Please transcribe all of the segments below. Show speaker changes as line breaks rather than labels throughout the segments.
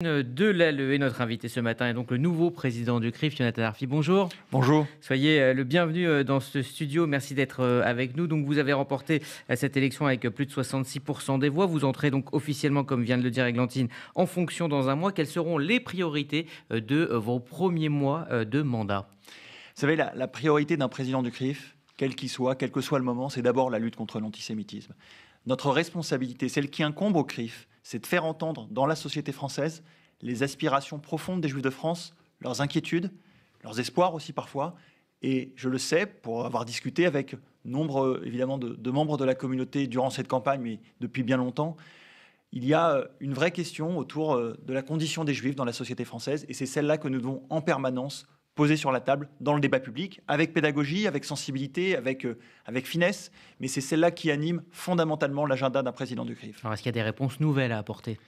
de la et notre invité ce matin est donc le nouveau président du CRIF, Jonathan Arfi. Bonjour. Bonjour. Soyez euh, le bienvenu euh, dans ce studio. Merci d'être euh, avec nous. Donc vous avez remporté cette élection avec plus de 66% des voix. Vous entrez donc officiellement, comme vient de le dire Eglantine, en fonction dans un mois. Quelles seront les priorités de vos premiers mois de mandat Vous savez,
la, la priorité d'un président du CRIF, quel qu'il soit, quel que soit le moment, c'est d'abord la lutte contre l'antisémitisme. Notre responsabilité, celle qui incombe au CRIF, c'est de faire entendre dans la société française les aspirations profondes des Juifs de France, leurs inquiétudes, leurs espoirs aussi parfois. Et je le sais, pour avoir discuté avec nombre évidemment de, membres de la communauté durant cette campagne, mais depuis bien longtemps, il y a euh, une vraie question autour euh, de la condition des Juifs dans la société française, et c'est celle-là que nous devons en permanence poser sur la table dans le débat public, avec pédagogie, avec sensibilité, avec, euh, avec finesse. Mais c'est celle-là qui anime fondamentalement l'agenda d'un président du CRIF.
Alors, est-ce qu'il y a des réponses nouvelles à apporter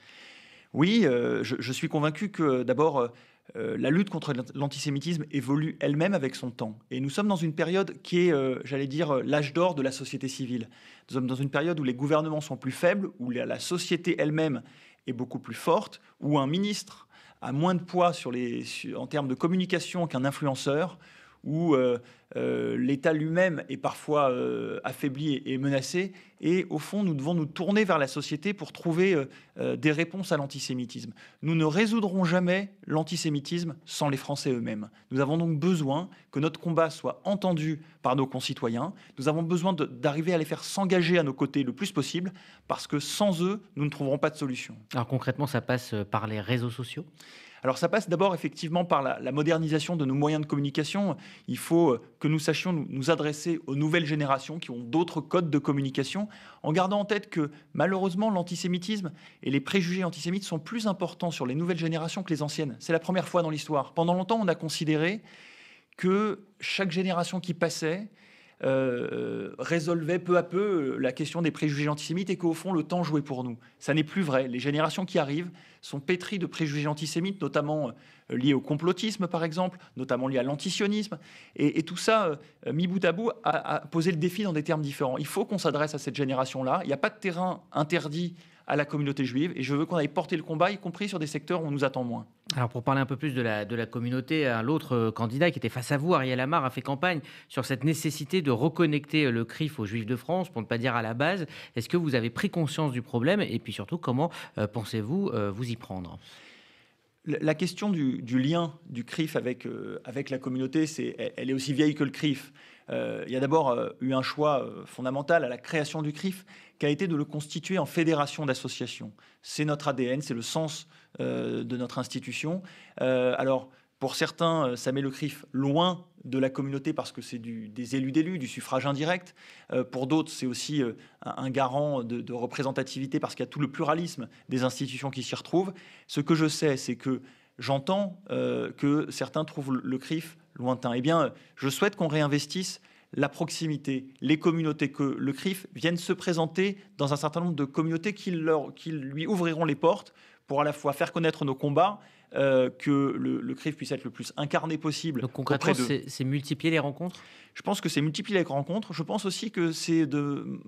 Oui, euh, je,
suis convaincu que d'abord, euh, la lutte contre l'antisémitisme évolue elle-même avec son temps. Et nous sommes dans une période qui est, j'allais dire, l'âge d'or de la société civile. Nous sommes dans une période où les gouvernements sont plus faibles, où la société elle-même est beaucoup plus forte, où un ministre a moins de poids sur les, en termes de communication qu'un influenceur, où euh, euh, l'État lui-même est parfois euh, affaibli et menacé. Et au fond, nous devons nous tourner vers la société pour trouver des réponses à l'antisémitisme. Nous ne résoudrons jamais l'antisémitisme sans les Français eux-mêmes. Nous avons donc besoin que notre combat soit entendu par nos concitoyens. Nous avons besoin d'arriver à les faire s'engager à nos côtés le plus possible, parce que sans eux, nous ne trouverons pas de solution.
Alors concrètement, ça passe par les réseaux
sociaux alors ça passe d'abord effectivement par la, modernisation de nos moyens de communication. Il faut euh, que nous sachions nous adresser aux nouvelles générations qui ont d'autres codes de communication, en gardant en tête que malheureusement l'antisémitisme et les préjugés antisémites sont plus importants sur les nouvelles générations que les anciennes. C'est la première fois dans l'histoire. Pendant longtemps, on a considéré que chaque génération qui passait euh, résolvait peu à peu euh, la question des préjugés antisémites et qu'au fond, le temps jouait pour nous. Ça n'est plus vrai. Les générations qui arrivent sont pétries de préjugés antisémites, notamment euh, liés au complotisme, par exemple, notamment liés à l'antisionisme. Et, tout ça, euh, mis bout à bout, a, posé le défi dans des termes différents. Il faut qu'on s'adresse à cette génération-là. Il n'y a pas de terrain interdit à la communauté juive et je veux qu'on aille porter le combat, y compris sur des secteurs où on
nous attend moins. Alors pour parler un peu plus de la, communauté, l'autre euh, candidat qui était face à vous, Ariel Amar, a fait campagne sur cette nécessité de reconnecter euh, le CRIF aux Juifs de France, pour ne pas dire à la base. Est-ce que vous avez pris conscience du problème et puis surtout comment pensez-vous vous y prendre
la question du, lien du CRIF avec, euh, avec la communauté, c'est, elle, est aussi vieille que le CRIF. Euh, il y a d'abord euh, eu un choix fondamental à la création du CRIF qui a été de le constituer en fédération d'associations. C'est notre ADN, c'est le sens de notre institution. alors, pour certains, euh, ça met le CRIF loin de la communauté parce que c'est des élus d'élus, du suffrage indirect. Euh, pour d'autres, c'est aussi euh, un garant de, représentativité parce qu'il y a tout le pluralisme des institutions qui s'y retrouvent. Ce que je sais, c'est que j'entends que certains trouvent le CRIF lointain. Eh bien, je souhaite qu'on réinvestisse la proximité, les communautés, que le CRIF vienne se présenter dans un certain nombre de communautés qui lui ouvriront les portes pour à la fois faire connaître nos combats, euh, que le, CRIF puisse être le plus incarné possible. Donc concrètement, c'est multiplier les rencontres Je pense que c'est multiplier les rencontres. Je pense aussi que c'est de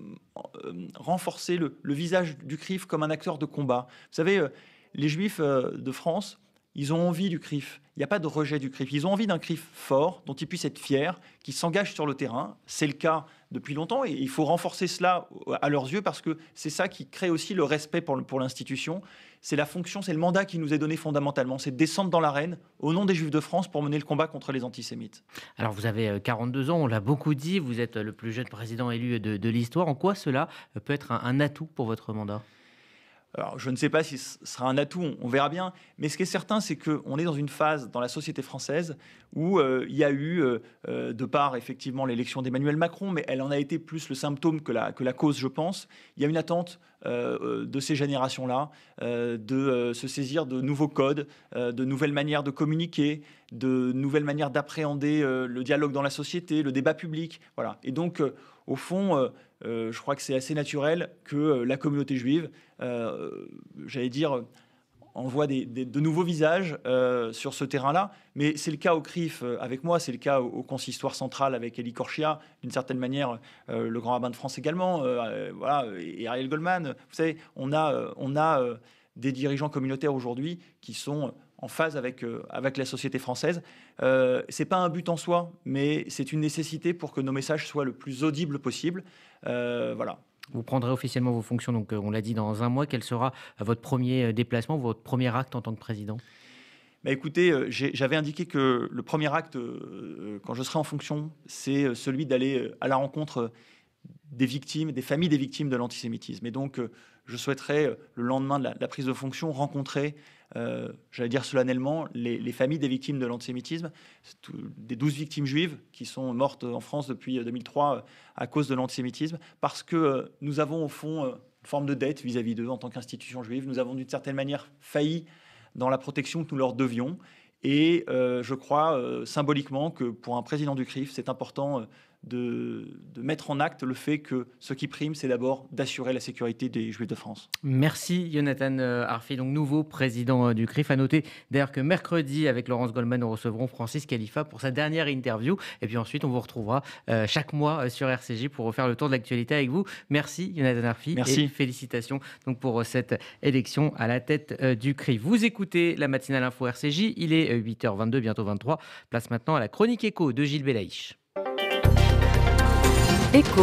euh, renforcer le, le, visage du CRIF comme un acteur de combat. Vous savez, euh, les Juifs de France ils ont envie du CRIF. Il n'y a pas de rejet du CRIF. Ils ont envie d'un CRIF fort, dont ils puissent être fiers, qui s'engage sur le terrain. C'est le cas depuis longtemps et il faut renforcer cela à leurs yeux parce que c'est ça qui crée aussi le respect pour l'institution. C'est la fonction, c'est le mandat qui nous est donné fondamentalement. C'est de descendre dans l'arène au nom des Juifs de France pour mener le combat contre les antisémites.
Alors vous avez 42 euh, ans, on l'a beaucoup dit, vous êtes le plus jeune président élu de, l'histoire. En quoi cela euh, peut être un atout pour votre mandat alors, je ne sais pas si ce sera un atout, on verra bien.
Mais ce qui est certain, c'est qu'on est dans une phase dans la société française où euh, il y a eu, euh, euh, de part effectivement l'élection d'Emmanuel Macron, mais elle en a été plus le symptôme que la, que la cause, je pense. Il y a une attente euh, euh, de ces générations-là, euh, de se saisir de nouveaux codes, de nouvelles manières de communiquer, de nouvelles manières d'appréhender le dialogue dans la société, le débat public. Voilà. Et donc, au fond, je crois que c'est assez naturel que la communauté juive, j'allais dire, on voit de nouveaux visages euh, sur ce terrain-là. Mais c'est le cas au CRIF euh, avec moi, c'est le cas au, consistoire central avec Elie Corchia, d'une certaine manière, euh, le grand rabbin de France également, et Ariel Goldman. Vous savez, on a, on a des dirigeants communautaires aujourd'hui qui sont en phase avec, avec la société française. Ce n'est pas un but en soi, mais
c'est une nécessité pour que nos messages soient le plus audibles possible. voilà. Vous prendrez officiellement vos fonctions, donc euh, on l'a dit, dans un mois. Quel sera euh, votre premier euh, déplacement, votre premier acte en tant que président
bah écoutez, j'avais indiqué que le premier acte, quand je serai en fonction, c'est celui d'aller à la rencontre des victimes, des familles des victimes de l'antisémitisme. Et donc, euh, je souhaiterais, euh, le lendemain de la, prise de fonction, rencontrer, euh, j'allais dire solennellement, les, familles des victimes de l'antisémitisme, des douze victimes juives qui sont mortes en France depuis 2003 à cause de l'antisémitisme, parce que nous avons, au fond, une forme de dette vis-à-vis d'eux en tant qu'institution juive. Nous avons, d'une certaine manière, failli dans la protection que nous leur devions. Et je crois symboliquement que pour un président du CRIF, c'est important de, mettre en acte le fait que ce qui prime, c'est d'abord d'assurer la sécurité des Juifs de France.
Merci Jonathan euh, Arfi, donc nouveau président euh, du CRIF. À noter d'ailleurs que mercredi, avec Laurence Goldman, nous recevrons Francis Khalifa pour sa dernière interview. Et puis ensuite, on vous retrouvera euh, chaque mois sur RCJ pour refaire le tour de l'actualité avec vous. Merci Jonathan Arfi. Merci. Et félicitations donc pour cette élection à la tête du CRIF. Vous écoutez la matinale info RCJ. Il est 8h22, bientôt 23. Place maintenant à la chronique écho de Gilles Belaïche. adikku